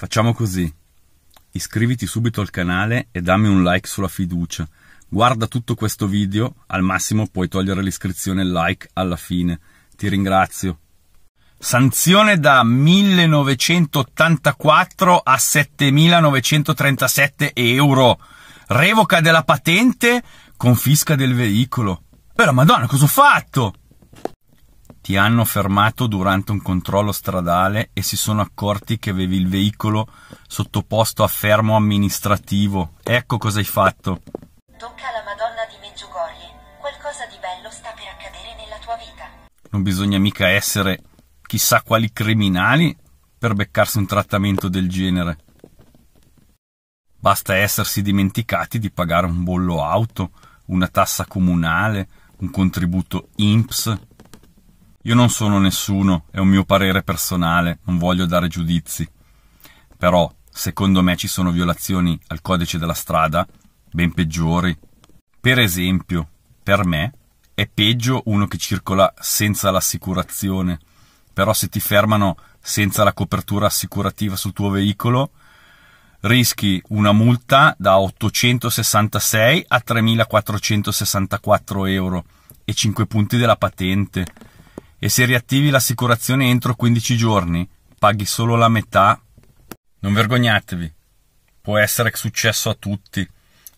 Facciamo così. Iscriviti subito al canale e dammi un like sulla fiducia. Guarda tutto questo video, al massimo puoi togliere l'iscrizione e il like alla fine. Ti ringrazio. Sanzione da 1984 a 7937 euro. Revoca della patente, confisca del veicolo. Però madonna, cosa ho fatto? Ti hanno fermato durante un controllo stradale e si sono accorti che avevi il veicolo sottoposto a fermo amministrativo. Ecco cosa hai fatto. Tocca alla Madonna di Meggiugorie. Qualcosa di bello sta per accadere nella tua vita. Non bisogna mica essere chissà quali criminali per beccarsi un trattamento del genere. Basta essersi dimenticati di pagare un bollo auto, una tassa comunale, un contributo IMPS. Io non sono nessuno, è un mio parere personale, non voglio dare giudizi. Però, secondo me ci sono violazioni al codice della strada ben peggiori. Per esempio, per me è peggio uno che circola senza l'assicurazione, però se ti fermano senza la copertura assicurativa sul tuo veicolo, rischi una multa da 866 a 3464 euro e 5 punti della patente e se riattivi l'assicurazione entro 15 giorni, paghi solo la metà. Non vergognatevi, può essere successo a tutti.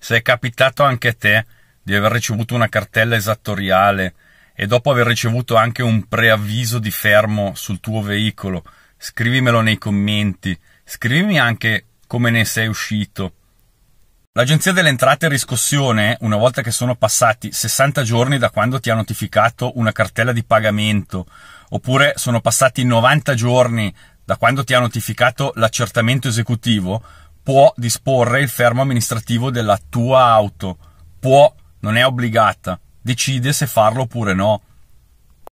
Se è capitato anche a te di aver ricevuto una cartella esattoriale e dopo aver ricevuto anche un preavviso di fermo sul tuo veicolo, scrivimelo nei commenti, scrivimi anche come ne sei uscito L'Agenzia delle Entrate e riscossione, una volta che sono passati 60 giorni da quando ti ha notificato una cartella di pagamento, oppure sono passati 90 giorni da quando ti ha notificato l'accertamento esecutivo, può disporre il fermo amministrativo della tua auto. Può, non è obbligata, decide se farlo oppure no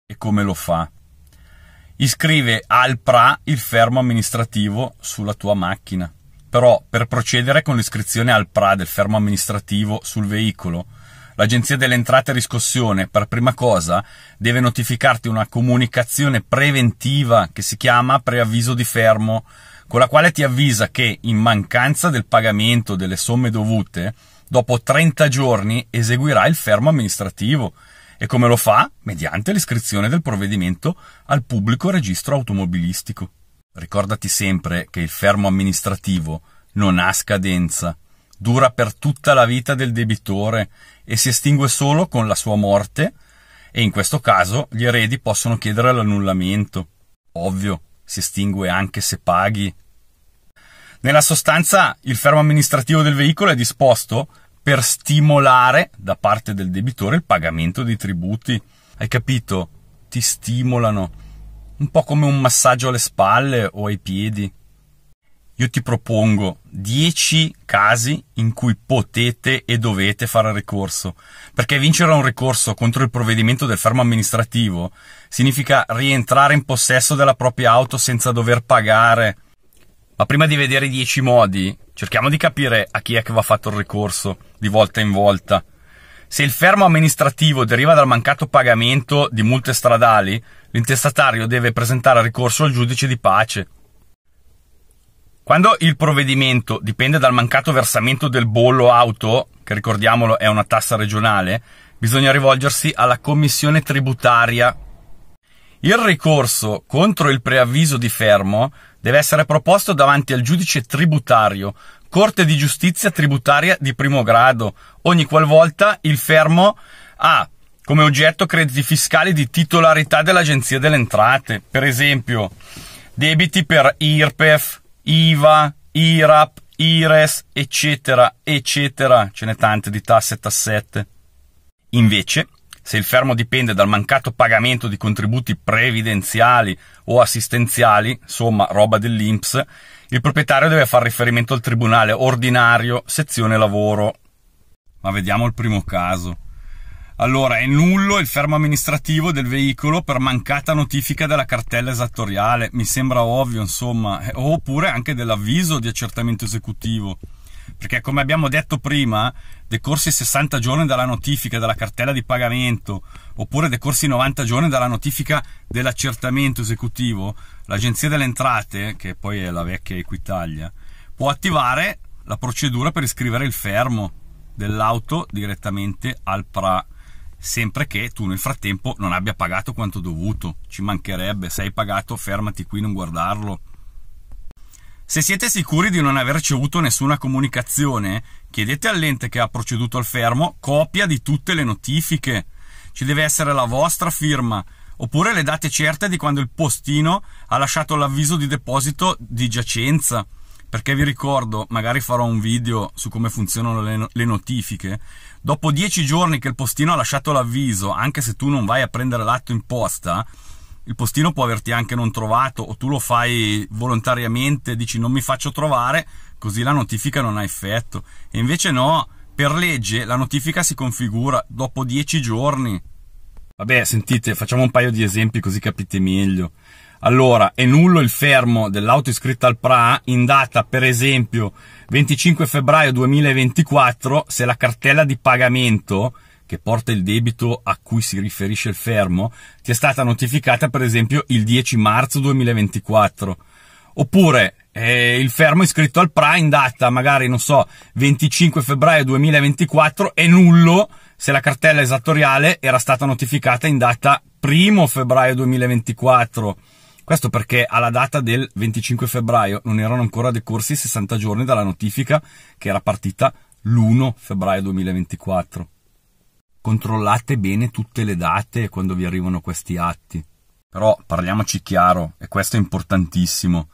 e come lo fa. Iscrive al PRA il fermo amministrativo sulla tua macchina però per procedere con l'iscrizione al PRA del fermo amministrativo sul veicolo. L'Agenzia delle Entrate e Riscossione, per prima cosa, deve notificarti una comunicazione preventiva che si chiama preavviso di fermo, con la quale ti avvisa che, in mancanza del pagamento delle somme dovute, dopo 30 giorni eseguirà il fermo amministrativo. E come lo fa? Mediante l'iscrizione del provvedimento al pubblico registro automobilistico. Ricordati sempre che il fermo amministrativo non ha scadenza, dura per tutta la vita del debitore e si estingue solo con la sua morte e in questo caso gli eredi possono chiedere l'annullamento. Ovvio, si estingue anche se paghi. Nella sostanza, il fermo amministrativo del veicolo è disposto per stimolare da parte del debitore il pagamento dei tributi. Hai capito? Ti stimolano un po' come un massaggio alle spalle o ai piedi. Io ti propongo 10 casi in cui potete e dovete fare ricorso, perché vincere un ricorso contro il provvedimento del fermo amministrativo significa rientrare in possesso della propria auto senza dover pagare. Ma prima di vedere i 10 modi, cerchiamo di capire a chi è che va fatto il ricorso di volta in volta. Se il fermo amministrativo deriva dal mancato pagamento di multe stradali, l'intestatario deve presentare ricorso al giudice di pace. Quando il provvedimento dipende dal mancato versamento del bollo auto, che ricordiamolo è una tassa regionale, bisogna rivolgersi alla commissione tributaria. Il ricorso contro il preavviso di fermo deve essere proposto davanti al giudice tributario, Corte di Giustizia Tributaria di primo grado, ogni qualvolta il fermo ha come oggetto crediti fiscali di titolarità dell'Agenzia delle Entrate, per esempio debiti per IRPEF, IVA, IRAP, IRES, eccetera, eccetera, ce n'è tante di tasse e tassette. Invece, se il fermo dipende dal mancato pagamento di contributi previdenziali o assistenziali, insomma roba dell'INPS, il proprietario deve fare riferimento al tribunale ordinario, sezione lavoro. Ma vediamo il primo caso. Allora, è nullo il fermo amministrativo del veicolo per mancata notifica della cartella esattoriale, mi sembra ovvio, insomma, eh, oppure anche dell'avviso di accertamento esecutivo. Perché come abbiamo detto prima, decorsi 60 giorni dalla notifica della cartella di pagamento, oppure decorsi 90 giorni dalla notifica dell'accertamento esecutivo, l'Agenzia delle Entrate, che poi è la vecchia Equitalia, può attivare la procedura per iscrivere il fermo dell'auto direttamente al PRA sempre che tu nel frattempo non abbia pagato quanto dovuto, ci mancherebbe, se hai pagato fermati qui, non guardarlo. Se siete sicuri di non aver ricevuto nessuna comunicazione, chiedete all'ente che ha proceduto al fermo copia di tutte le notifiche. Ci deve essere la vostra firma, oppure le date certe di quando il postino ha lasciato l'avviso di deposito di giacenza. Perché vi ricordo, magari farò un video su come funzionano le, no- le notifiche, dopo dieci giorni che il postino ha lasciato l'avviso, anche se tu non vai a prendere l'atto in posta, il postino può averti anche non trovato o tu lo fai volontariamente, dici non mi faccio trovare, così la notifica non ha effetto. E invece no, per legge la notifica si configura dopo dieci giorni. Vabbè, sentite, facciamo un paio di esempi così capite meglio. Allora, è nullo il fermo dell'auto iscritta al PRA in data, per esempio, 25 febbraio 2024, se la cartella di pagamento che porta il debito a cui si riferisce il fermo ti è stata notificata, per esempio, il 10 marzo 2024. Oppure eh, il fermo iscritto al PRA in data magari, non so, 25 febbraio 2024 è nullo se la cartella esattoriale era stata notificata in data 1 febbraio 2024. Questo perché alla data del 25 febbraio non erano ancora decorsi 60 giorni dalla notifica che era partita l'1 febbraio 2024. Controllate bene tutte le date quando vi arrivano questi atti. Però parliamoci chiaro, e questo è importantissimo.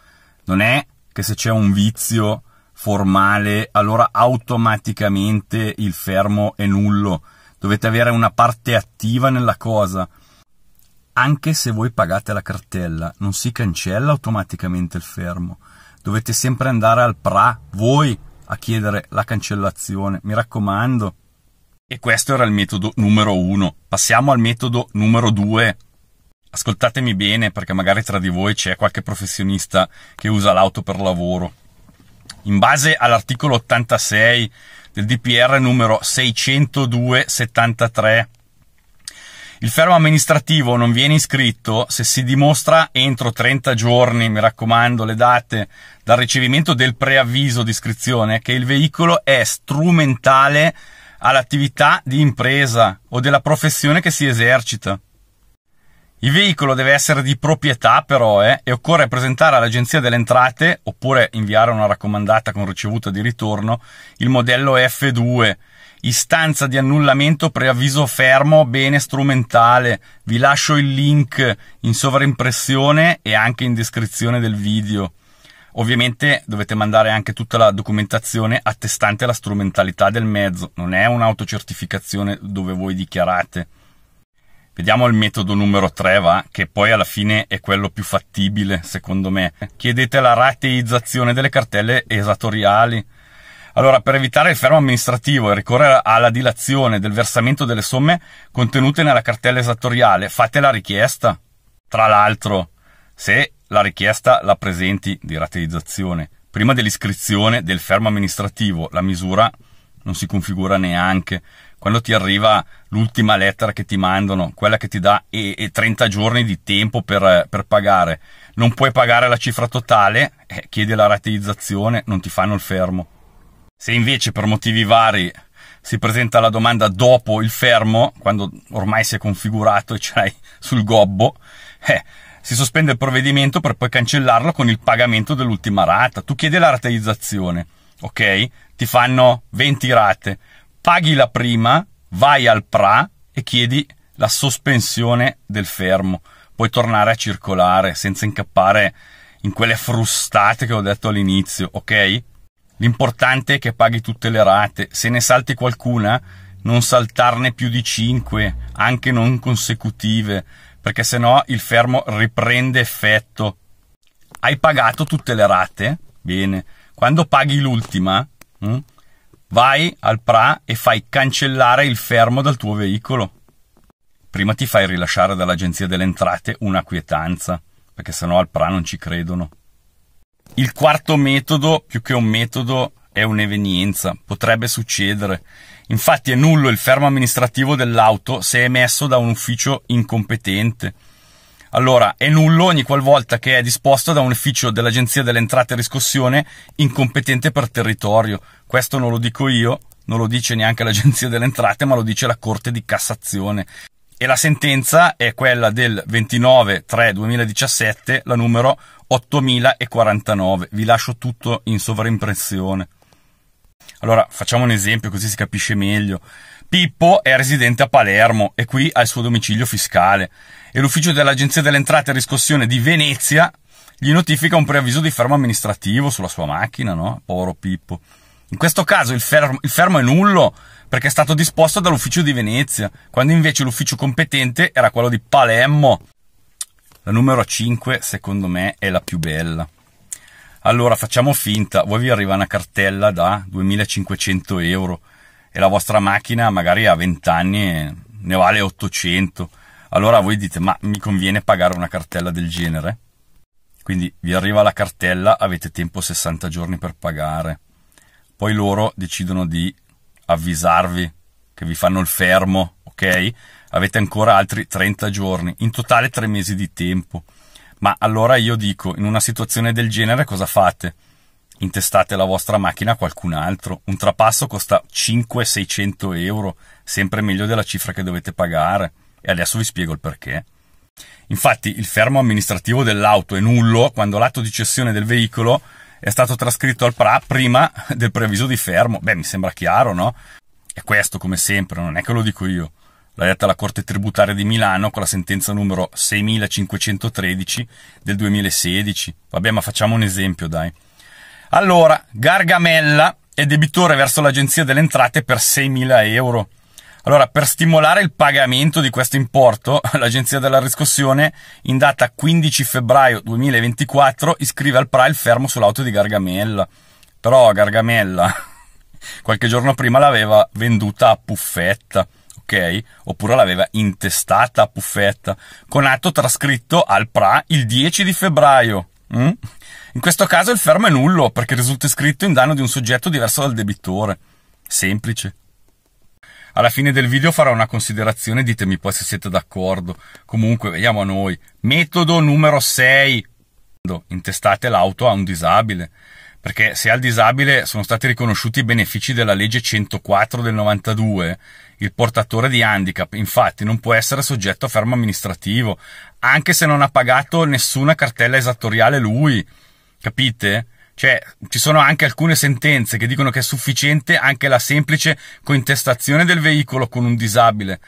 Non è che se c'è un vizio formale, allora automaticamente il fermo è nullo. Dovete avere una parte attiva nella cosa anche se voi pagate la cartella, non si cancella automaticamente il fermo. Dovete sempre andare al PRA, voi, a chiedere la cancellazione. Mi raccomando. E questo era il metodo numero uno. Passiamo al metodo numero due. Ascoltatemi bene perché magari tra di voi c'è qualche professionista che usa l'auto per lavoro. In base all'articolo 86 del DPR numero 602-73 il fermo amministrativo non viene iscritto se si dimostra entro 30 giorni, mi raccomando le date, dal ricevimento del preavviso di iscrizione che il veicolo è strumentale all'attività di impresa o della professione che si esercita. Il veicolo deve essere di proprietà però eh, e occorre presentare all'Agenzia delle Entrate oppure inviare una raccomandata con ricevuta di ritorno il modello F2, istanza di annullamento preavviso fermo, bene strumentale, vi lascio il link in sovraimpressione e anche in descrizione del video. Ovviamente dovete mandare anche tutta la documentazione attestante la strumentalità del mezzo, non è un'autocertificazione dove voi dichiarate. Vediamo il metodo numero 3, va, che poi alla fine è quello più fattibile, secondo me. Chiedete la rateizzazione delle cartelle esatoriali. Allora, per evitare il fermo amministrativo e ricorrere alla dilazione del versamento delle somme contenute nella cartella esattoriale, fate la richiesta. Tra l'altro, se la richiesta la presenti di rateizzazione prima dell'iscrizione del fermo amministrativo, la misura non si configura neanche quando ti arriva l'ultima lettera che ti mandano, quella che ti dà e, e 30 giorni di tempo per, per, pagare, non puoi pagare la cifra totale, eh, chiedi la rateizzazione, non ti fanno il fermo. Se invece per motivi vari si presenta la domanda dopo il fermo, quando ormai si è configurato e ce l'hai sul gobbo, eh, si sospende il provvedimento per poi cancellarlo con il pagamento dell'ultima rata. Tu chiedi la rateizzazione, ok? Ti fanno 20 rate paghi la prima, vai al PRA e chiedi la sospensione del fermo. Puoi tornare a circolare senza incappare in quelle frustate che ho detto all'inizio, ok? L'importante è che paghi tutte le rate. Se ne salti qualcuna, non saltarne più di 5, anche non consecutive, perché sennò il fermo riprende effetto. Hai pagato tutte le rate? Bene. Quando paghi l'ultima, hm? Vai al PRA e fai cancellare il fermo dal tuo veicolo. Prima ti fai rilasciare dall'Agenzia delle Entrate una quietanza, perché sennò al PRA non ci credono. Il quarto metodo, più che un metodo, è un'evenienza, potrebbe succedere. Infatti è nullo il fermo amministrativo dell'auto se è emesso da un ufficio incompetente allora, è nullo ogni qualvolta che è disposto da un ufficio dell'Agenzia delle Entrate e Riscossione incompetente per territorio. Questo non lo dico io, non lo dice neanche l'Agenzia delle Entrate, ma lo dice la Corte di Cassazione. E la sentenza è quella del 29-3-2017, la numero 8049. Vi lascio tutto in sovraimpressione. Allora, facciamo un esempio così si capisce meglio. Pippo è residente a Palermo e qui ha il suo domicilio fiscale e l'ufficio dell'Agenzia delle Entrate e Riscossione di Venezia gli notifica un preavviso di fermo amministrativo sulla sua macchina, no? Povero Pippo. In questo caso il fermo, il fermo è nullo perché è stato disposto dall'ufficio di Venezia, quando invece l'ufficio competente era quello di Palermo. La numero 5, secondo me, è la più bella. Allora facciamo finta, voi vi arriva una cartella da 2500 euro e la vostra macchina magari a 20 anni ne vale 800 allora voi dite, ma mi conviene pagare una cartella del genere? Quindi vi arriva la cartella, avete tempo 60 giorni per pagare. Poi loro decidono di avvisarvi che vi fanno il fermo, ok? Avete ancora altri 30 giorni, in totale 3 mesi di tempo. Ma allora io dico, in una situazione del genere cosa fate? Intestate la vostra macchina a qualcun altro. Un trapasso costa 500-600 euro, sempre meglio della cifra che dovete pagare e adesso vi spiego il perché. Infatti il fermo amministrativo dell'auto è nullo quando l'atto di cessione del veicolo è stato trascritto al PRA prima del preavviso di fermo. Beh, mi sembra chiaro, no? E questo, come sempre, non è che lo dico io. L'ha detta la Corte Tributaria di Milano con la sentenza numero 6513 del 2016. Vabbè, ma facciamo un esempio, dai. Allora, Gargamella è debitore verso l'Agenzia delle Entrate per 6.000 euro. Allora, per stimolare il pagamento di questo importo, l'Agenzia della Riscossione, in data 15 febbraio 2024, iscrive al PRA il fermo sull'auto di Gargamella. Però Gargamella, qualche giorno prima l'aveva venduta a Puffetta, ok? Oppure l'aveva intestata a Puffetta, con atto trascritto al PRA il 10 di febbraio. Mm? In questo caso il fermo è nullo perché risulta iscritto in danno di un soggetto diverso dal debitore. Semplice. Alla fine del video farò una considerazione, ditemi poi se siete d'accordo. Comunque, vediamo a noi. Metodo numero 6. Intestate l'auto a un disabile. Perché se al disabile sono stati riconosciuti i benefici della legge 104 del 92, il portatore di handicap infatti non può essere soggetto a fermo amministrativo, anche se non ha pagato nessuna cartella esattoriale lui. Capite? Cioè, ci sono anche alcune sentenze che dicono che è sufficiente anche la semplice cointestazione del veicolo con un disabile.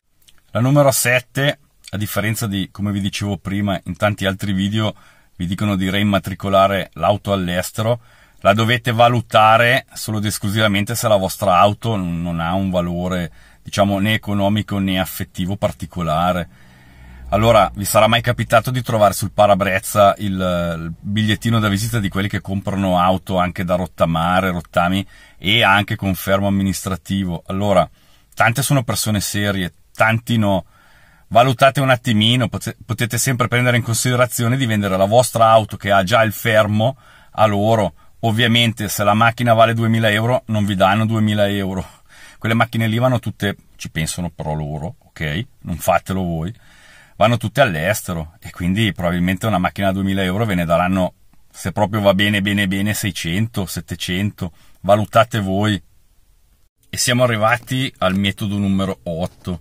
La numero 7, a differenza di, come vi dicevo prima, in tanti altri video vi dicono di reimmatricolare l'auto all'estero, la dovete valutare solo ed esclusivamente se la vostra auto non ha un valore, diciamo, né economico né affettivo particolare allora, vi sarà mai capitato di trovare sul parabrezza il, il, bigliettino da visita di quelli che comprano auto anche da rottamare, rottami e anche con fermo amministrativo? Allora, tante sono persone serie, tanti no. Valutate un attimino, potete sempre prendere in considerazione di vendere la vostra auto che ha già il fermo a loro. Ovviamente, se la macchina vale 2000 euro, non vi danno 2000 euro. Quelle macchine lì vanno tutte, ci pensano però loro, ok? Non fatelo voi vanno tutte all'estero e quindi probabilmente una macchina a 2000 euro ve ne daranno, se proprio va bene, bene, bene, 600, 700, valutate voi. E siamo arrivati al metodo numero 8.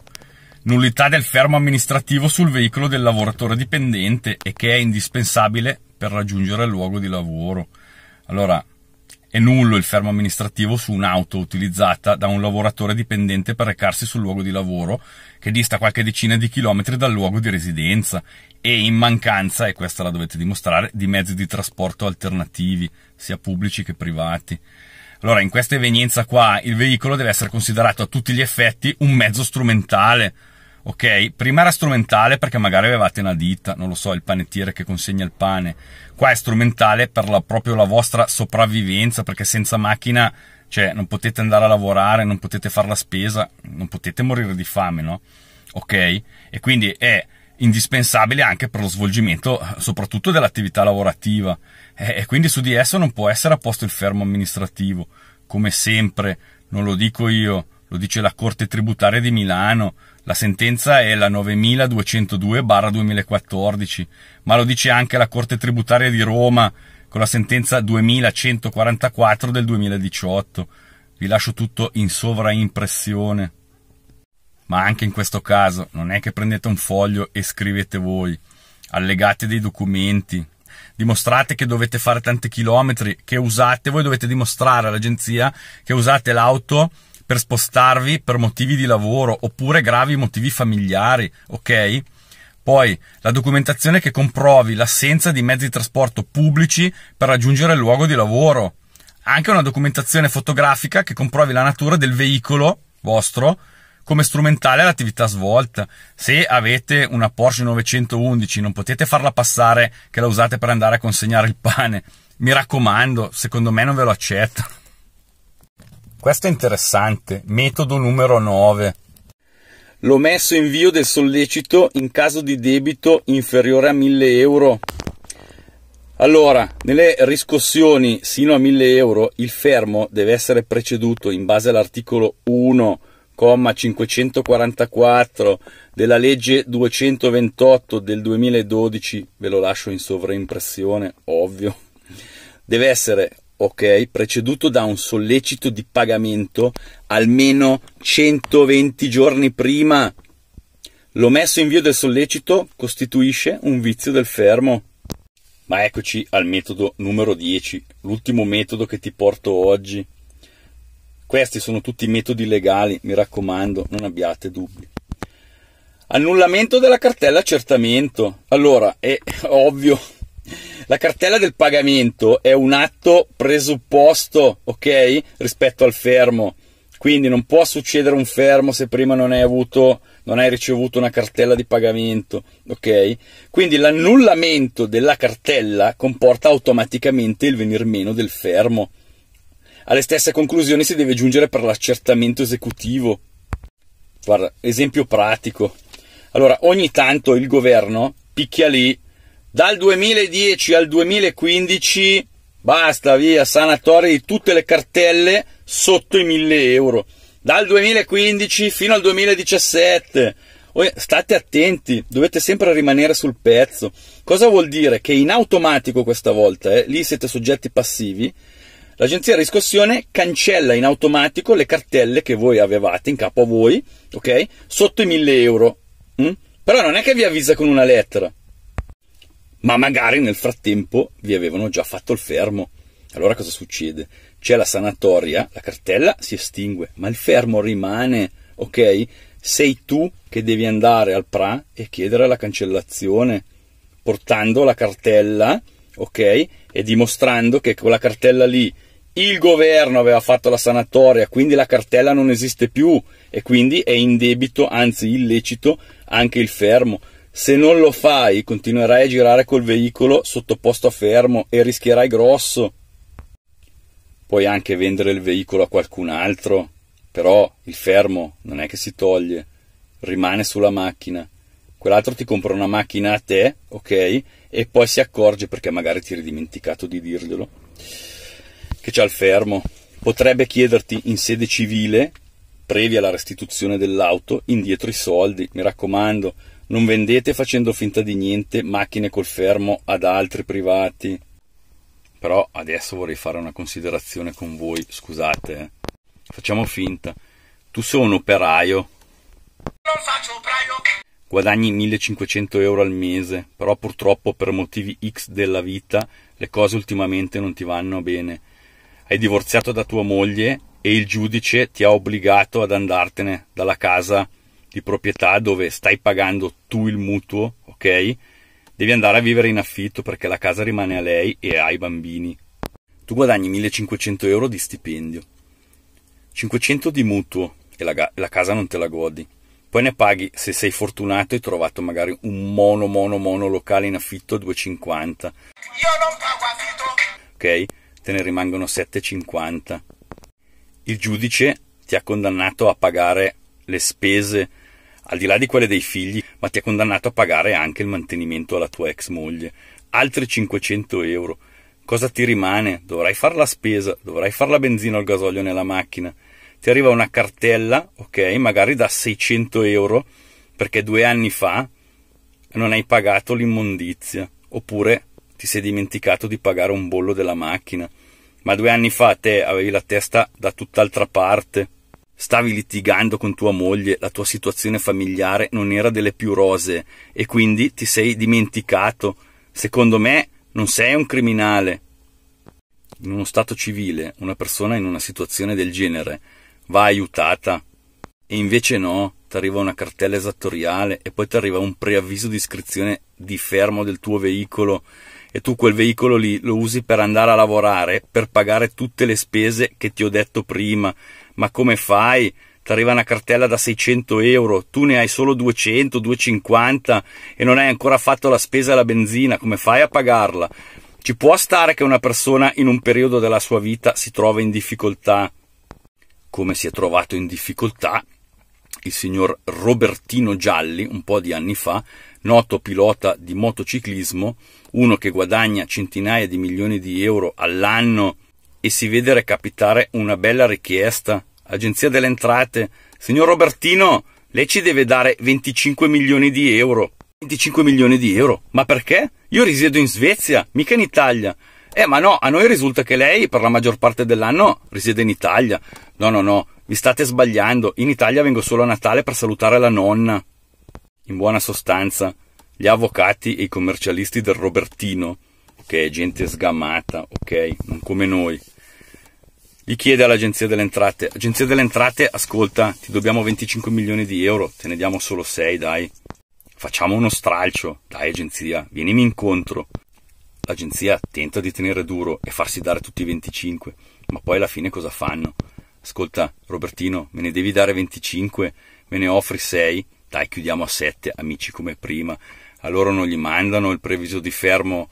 Nullità del fermo amministrativo sul veicolo del lavoratore dipendente e che è indispensabile per raggiungere il luogo di lavoro. Allora, è nullo il fermo amministrativo su un'auto utilizzata da un lavoratore dipendente per recarsi sul luogo di lavoro, che dista qualche decina di chilometri dal luogo di residenza, e in mancanza, e questa la dovete dimostrare, di mezzi di trasporto alternativi, sia pubblici che privati. Allora, in questa evenienza qua, il veicolo deve essere considerato a tutti gli effetti un mezzo strumentale, ok? Prima era strumentale perché magari avevate una ditta, non lo so, il panettiere che consegna il pane. Qua è strumentale per la, proprio la vostra sopravvivenza, perché senza macchina, cioè, non potete andare a lavorare, non potete fare la spesa, non potete morire di fame, no? Ok? E quindi è indispensabile anche per lo svolgimento soprattutto dell'attività lavorativa e quindi su di esso non può essere apposto il fermo amministrativo come sempre non lo dico io lo dice la Corte Tributaria di Milano la sentenza è la 9202-2014, ma lo dice anche la Corte Tributaria di Roma con la sentenza 2144 del 2018. Vi lascio tutto in sovraimpressione. Ma anche in questo caso non è che prendete un foglio e scrivete voi, allegate dei documenti, dimostrate che dovete fare tanti chilometri, che usate, voi dovete dimostrare all'agenzia che usate l'auto per spostarvi per motivi di lavoro oppure gravi motivi familiari, ok? Poi la documentazione che comprovi l'assenza di mezzi di trasporto pubblici per raggiungere il luogo di lavoro. Anche una documentazione fotografica che comprovi la natura del veicolo vostro come strumentale all'attività svolta. Se avete una Porsche 911 non potete farla passare che la usate per andare a consegnare il pane. Mi raccomando, secondo me non ve lo accetta. Questo è interessante. Metodo numero 9. L'ho L'omesso invio del sollecito in caso di debito inferiore a 1000 euro. Allora, nelle riscossioni sino a 1000 euro il fermo deve essere preceduto in base all'articolo 1,544 della legge 228 del 2012, ve lo lascio in sovraimpressione, ovvio, deve essere ok, preceduto da un sollecito di pagamento almeno 120 giorni prima. messo in via del sollecito costituisce un vizio del fermo. Ma eccoci al metodo numero 10, l'ultimo metodo che ti porto oggi. Questi sono tutti metodi legali, mi raccomando, non abbiate dubbi. Annullamento della cartella accertamento. Allora, è ovvio, la cartella del pagamento è un atto presupposto, ok? Rispetto al fermo. Quindi non può succedere un fermo se prima non hai, avuto, non hai ricevuto una cartella di pagamento, ok? Quindi l'annullamento della cartella comporta automaticamente il venir meno del fermo. Alle stesse conclusioni si deve giungere per l'accertamento esecutivo. Guarda, esempio pratico. Allora, ogni tanto il governo picchia lì dal 2010 al 2015 basta via sanatoria di tutte le cartelle sotto i 1000 euro. Dal 2015 fino al 2017 state attenti, dovete sempre rimanere sul pezzo. Cosa vuol dire? Che in automatico questa volta, eh, lì siete soggetti passivi, l'agenzia di riscossione cancella in automatico le cartelle che voi avevate in capo a voi, ok? Sotto i 1000 euro. Mm? Però non è che vi avvisa con una lettera, ma magari nel frattempo vi avevano già fatto il fermo. Allora cosa succede? C'è la sanatoria, la cartella si estingue, ma il fermo rimane, ok? Sei tu che devi andare al PRA e chiedere la cancellazione, portando la cartella, ok? E dimostrando che quella cartella lì il governo aveva fatto la sanatoria, quindi la cartella non esiste più e quindi è in debito, anzi illecito, anche il fermo. Se non lo fai, continuerai a girare col veicolo sottoposto a fermo e rischierai grosso. Puoi anche vendere il veicolo a qualcun altro, però il fermo non è che si toglie, rimane sulla macchina. Quell'altro ti compra una macchina a te, ok? E poi si accorge perché magari ti eri dimenticato di dirglielo che c'ha il fermo. Potrebbe chiederti in sede civile, previa la restituzione dell'auto, indietro i soldi. Mi raccomando, non vendete facendo finta di niente macchine col fermo ad altri privati. Però adesso vorrei fare una considerazione con voi, scusate. Eh. Facciamo finta. Tu sei un operaio. Non faccio operaio. Guadagni 1500 euro al mese, però purtroppo per motivi X della vita le cose ultimamente non ti vanno bene. Hai divorziato da tua moglie e il giudice ti ha obbligato ad andartene dalla casa di proprietà dove stai pagando tu il mutuo, ok? Devi andare a vivere in affitto perché la casa rimane a lei e ai bambini. Tu guadagni 1500 euro di stipendio, 500 di mutuo e la, la casa non te la godi. Poi ne paghi, se sei fortunato, e hai trovato magari un mono, mono, mono locale in affitto a 2,50. Io non pago affitto! Ok? Te ne rimangono 7,50. Il giudice ti ha condannato a pagare le spese al di là di quelle dei figli, ma ti ha condannato a pagare anche il mantenimento alla tua ex moglie, altri 500 euro. Cosa ti rimane? Dovrai fare la spesa, dovrai fare la benzina o il gasolio nella macchina. Ti arriva una cartella, ok, magari da 600 euro, perché due anni fa non hai pagato l'immondizia, oppure ti sei dimenticato di pagare un bollo della macchina, ma due anni fa te avevi la testa da tutt'altra parte stavi litigando con tua moglie, la tua situazione familiare non era delle più rosee e quindi ti sei dimenticato. Secondo me non sei un criminale. In uno Stato civile una persona in una situazione del genere va aiutata e invece no, ti arriva una cartella esattoriale e poi ti arriva un preavviso di iscrizione di fermo del tuo veicolo e tu quel veicolo lì lo usi per andare a lavorare, per pagare tutte le spese che ti ho detto prima, ma come fai? Ti arriva una cartella da 600 euro, tu ne hai solo 200, 250 e non hai ancora fatto la spesa alla benzina, come fai a pagarla? Ci può stare che una persona in un periodo della sua vita si trova in difficoltà, come si è trovato in difficoltà il signor Robertino Gialli un po' di anni fa, noto pilota di motociclismo, uno che guadagna centinaia di milioni di euro all'anno e si vede recapitare una bella richiesta Agenzia delle Entrate, signor Robertino, lei ci deve dare 25 milioni di euro. 25 milioni di euro? Ma perché? Io risiedo in Svezia, mica in Italia. Eh, ma no, a noi risulta che lei per la maggior parte dell'anno risiede in Italia. No, no, no, vi state sbagliando. In Italia vengo solo a Natale per salutare la nonna. In buona sostanza, gli avvocati e i commercialisti del Robertino, che è gente sgamata, ok, non come noi gli chiede all'Agenzia delle Entrate. Agenzia delle Entrate, ascolta, ti dobbiamo 25 milioni di euro, te ne diamo solo 6, dai. Facciamo uno stralcio, dai agenzia, vienimi incontro. L'agenzia tenta di tenere duro e farsi dare tutti i 25, ma poi alla fine cosa fanno? Ascolta, Robertino, me ne devi dare 25, me ne offri 6, dai chiudiamo a 7, amici come prima. A loro non gli mandano il previso di fermo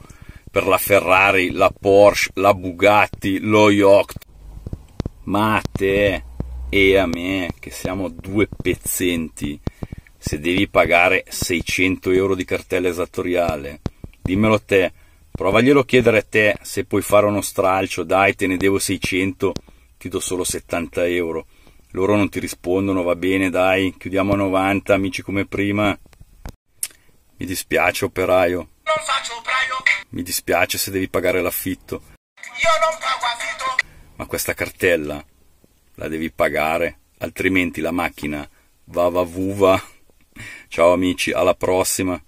per la Ferrari, la Porsche, la Bugatti, lo Yacht, ma a te e a me che siamo due pezzenti, se devi pagare 600 euro di cartella esattoriale, dimmelo a te, provaglielo a chiedere a te se puoi fare uno stralcio, dai te ne devo 600, ti do solo 70 euro. Loro non ti rispondono, va bene, dai, chiudiamo a 90, amici come prima. Mi dispiace, operaio. Non faccio operaio. Mi dispiace se devi pagare l'affitto. Io non pago ma questa cartella la devi pagare, altrimenti la macchina va va vuva. Ciao amici, alla prossima.